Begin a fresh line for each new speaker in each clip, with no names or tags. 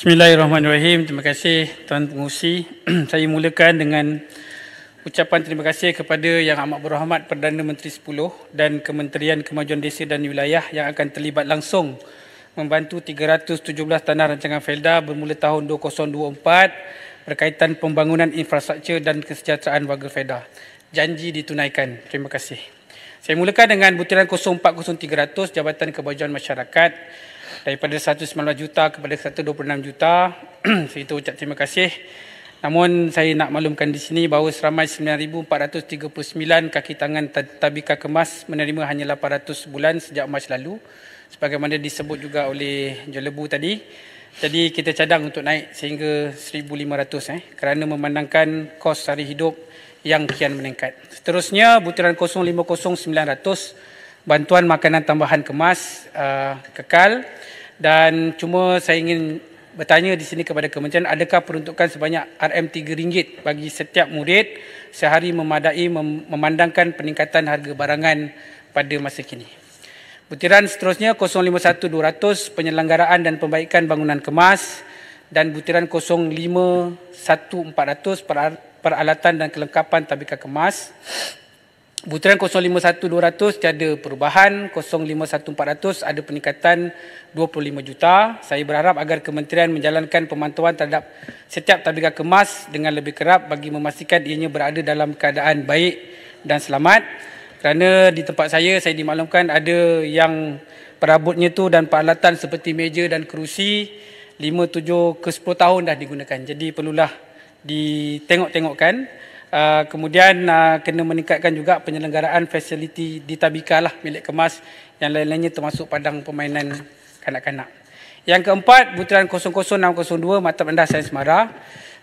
Bismillahirrahmanirrahim. Terima kasih Tuan Pengusi. Saya mulakan dengan ucapan terima kasih kepada Yang Amat Berhormat Perdana Menteri 10 dan Kementerian Kemajuan Desa dan Wilayah yang akan terlibat langsung membantu 317 tanah rancangan Felda bermula tahun 2024 berkaitan pembangunan infrastruktur dan kesejahteraan warga Felda. Janji ditunaikan. Terima kasih. Saya mulakan dengan butiran 040300 Jabatan Kemajuan Masyarakat daripada 119 juta kepada 126 juta. saya itu ucap terima kasih. Namun saya nak maklumkan di sini bahawa seramai 9439 kaki tangan tabika kemas menerima hanya 800 bulan sejak Mac lalu sebagaimana disebut juga oleh Jon tadi. Jadi kita cadang untuk naik sehingga 1500 eh kerana memandangkan kos sehari hidup yang kian meningkat. Seterusnya butiran 050900 bantuan makanan tambahan kemas uh, kekal dan cuma saya ingin bertanya di sini kepada kementerian adakah peruntukan sebanyak RM3 bagi setiap murid sehari memadai mem- memandangkan peningkatan harga barangan pada masa kini. Butiran seterusnya 051200 penyelenggaraan dan pembaikan bangunan kemas dan butiran 051400 per- peralatan dan kelengkapan tabika kemas. Butiran 051200 tiada perubahan, 051400 ada peningkatan 25 juta. Saya berharap agar kementerian menjalankan pemantauan terhadap setiap tabiga kemas dengan lebih kerap bagi memastikan ianya berada dalam keadaan baik dan selamat. Kerana di tempat saya saya dimaklumkan ada yang perabotnya tu dan peralatan seperti meja dan kerusi 5 7 ke 10 tahun dah digunakan. Jadi perlulah ditengok-tengokkan. Ah, kemudian uh, kena meningkatkan juga penyelenggaraan fasiliti di tabika lah milik kemas yang lain-lainnya termasuk padang permainan kanak-kanak. Yang keempat, butiran 00602 mata Rendah Sains Mara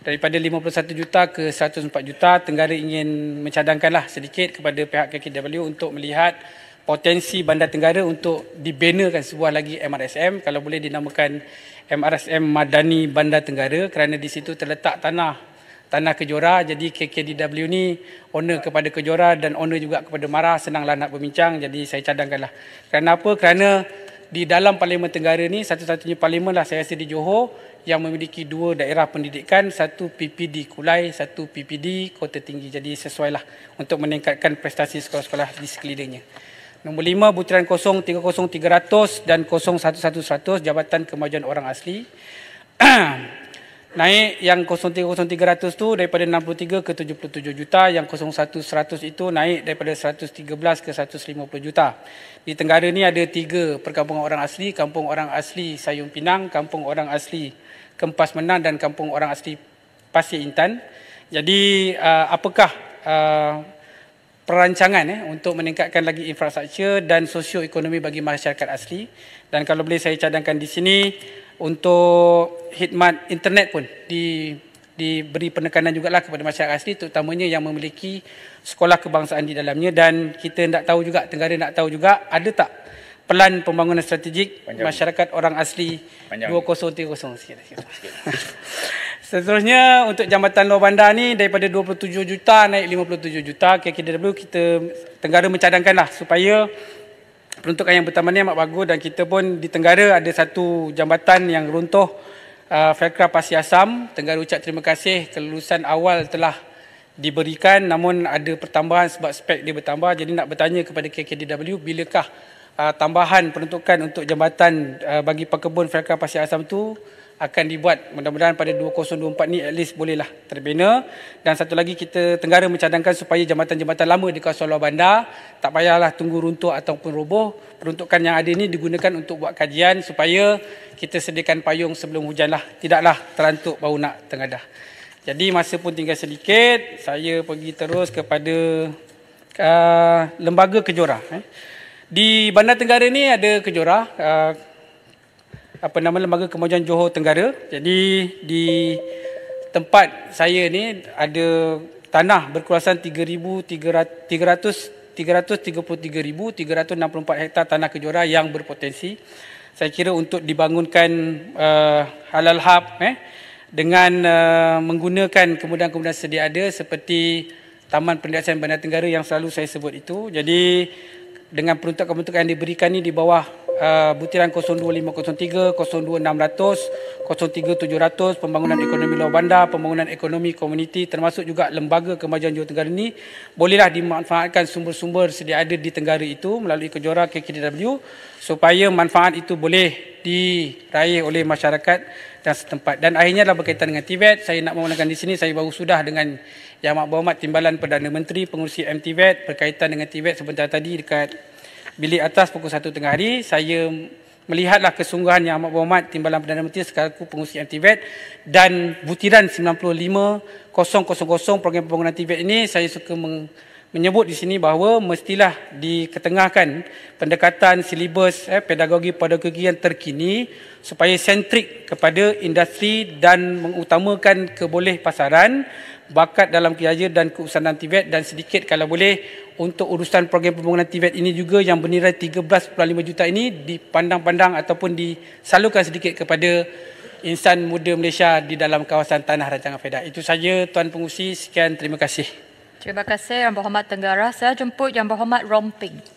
daripada 51 juta ke 104 juta Tenggara ingin mencadangkanlah sedikit kepada pihak KKW untuk melihat potensi Bandar Tenggara untuk dibenarkan sebuah lagi MRSM kalau boleh dinamakan MRSM Madani Bandar Tenggara kerana di situ terletak tanah Tanah Kejora. Jadi KKDW ni owner kepada Kejora dan owner juga kepada Mara. Senanglah nak berbincang. Jadi saya cadangkanlah. Kenapa? Kerana di dalam Parlimen Tenggara ni satu-satunya parlimen lah saya rasa di Johor yang memiliki dua daerah pendidikan, satu PPD Kulai, satu PPD Kota Tinggi. Jadi sesuailah untuk meningkatkan prestasi sekolah-sekolah di sekelilingnya. Nombor lima, butiran kosong 30300 dan 01100 Jabatan Kemajuan Orang Asli. naik yang 03 0300 tu daripada 63 ke 77 juta yang 01 100 itu naik daripada 113 ke 150 juta. Di Tenggara ni ada tiga perkampungan orang asli, kampung orang asli Sayung Pinang, kampung orang asli Kempas Menang dan kampung orang asli Pasir Intan. Jadi uh, apakah uh, perancangan eh, untuk meningkatkan lagi infrastruktur dan sosioekonomi bagi masyarakat asli dan kalau boleh saya cadangkan di sini untuk khidmat internet pun di diberi penekanan juga lah kepada masyarakat asli terutamanya yang memiliki sekolah kebangsaan di dalamnya dan kita nak tahu juga Tenggara nak tahu juga ada tak pelan pembangunan strategik Panjang. masyarakat orang asli Panjang. 2030 sikit, sikit. sikit. Seterusnya untuk jambatan luar bandar ni daripada 27 juta naik 57 juta KKW kita Tenggara mencadangkanlah supaya peruntukan yang pertama ni amat bagus dan kita pun di Tenggara ada satu jambatan yang runtuh uh, Fekra Pasir Asam. Tenggara ucap terima kasih kelulusan awal telah diberikan namun ada pertambahan sebab spek dia bertambah jadi nak bertanya kepada KKDW bilakah uh, tambahan peruntukan untuk jambatan uh, bagi pekebun Fekra Pasir Asam tu akan dibuat mudah-mudahan pada 2024 ni at least bolehlah terbina dan satu lagi kita tenggara mencadangkan supaya jambatan-jambatan lama di kawasan luar bandar tak payahlah tunggu runtuh ataupun roboh peruntukan yang ada ni digunakan untuk buat kajian supaya kita sediakan payung sebelum hujan lah tidaklah terantuk bau nak tengadah jadi masa pun tinggal sedikit saya pergi terus kepada uh, lembaga kejora eh. di bandar tenggara ni ada kejora uh, apa nama lembaga kemajuan Johor Tenggara. Jadi di tempat saya ni ada tanah berkuasaan 3,333,364 hektar tanah kejora yang berpotensi saya kira untuk dibangunkan uh, halal hub eh, dengan uh, menggunakan kemudahan-kemudahan sedia ada seperti Taman Pendidikan Bandar Tenggara yang selalu saya sebut itu. Jadi dengan peruntukan-peruntukan yang diberikan ini di bawah uh, butiran 02503, 02600, 03700, pembangunan ekonomi luar bandar, pembangunan ekonomi komuniti termasuk juga lembaga kemajuan Jawa Tenggara ini bolehlah dimanfaatkan sumber-sumber sedia ada di Tenggara itu melalui kejora KKDW supaya manfaat itu boleh diraih oleh masyarakat dan setempat. Dan akhirnya adalah berkaitan dengan TVET. E saya nak memenangkan di sini, saya baru sudah dengan Yang Mak Berhormat Timbalan Perdana Menteri Pengurusi MTVET e berkaitan dengan TVET e sebentar tadi dekat bilik atas pukul 1 tengah hari saya melihatlah kesungguhan yang amat berhormat Timbalan Perdana Menteri sekaligus pengurusi MTVET dan butiran 95000 program pembangunan TVET ini saya suka menyebut di sini bahawa mestilah diketengahkan pendekatan silibus eh, pedagogi pedagogi yang terkini supaya sentrik kepada industri dan mengutamakan keboleh pasaran bakat dalam kerja dan keusahaan TVET dan sedikit kalau boleh untuk urusan program pembangunan TVET ini juga yang bernilai 13.5 juta ini dipandang-pandang ataupun disalurkan sedikit kepada insan muda Malaysia di dalam kawasan tanah rancangan FEDA. Itu saja Tuan Pengusi, sekian terima kasih. Terima kasih Yang Berhormat Tenggara. Saya jemput Yang Berhormat Romping.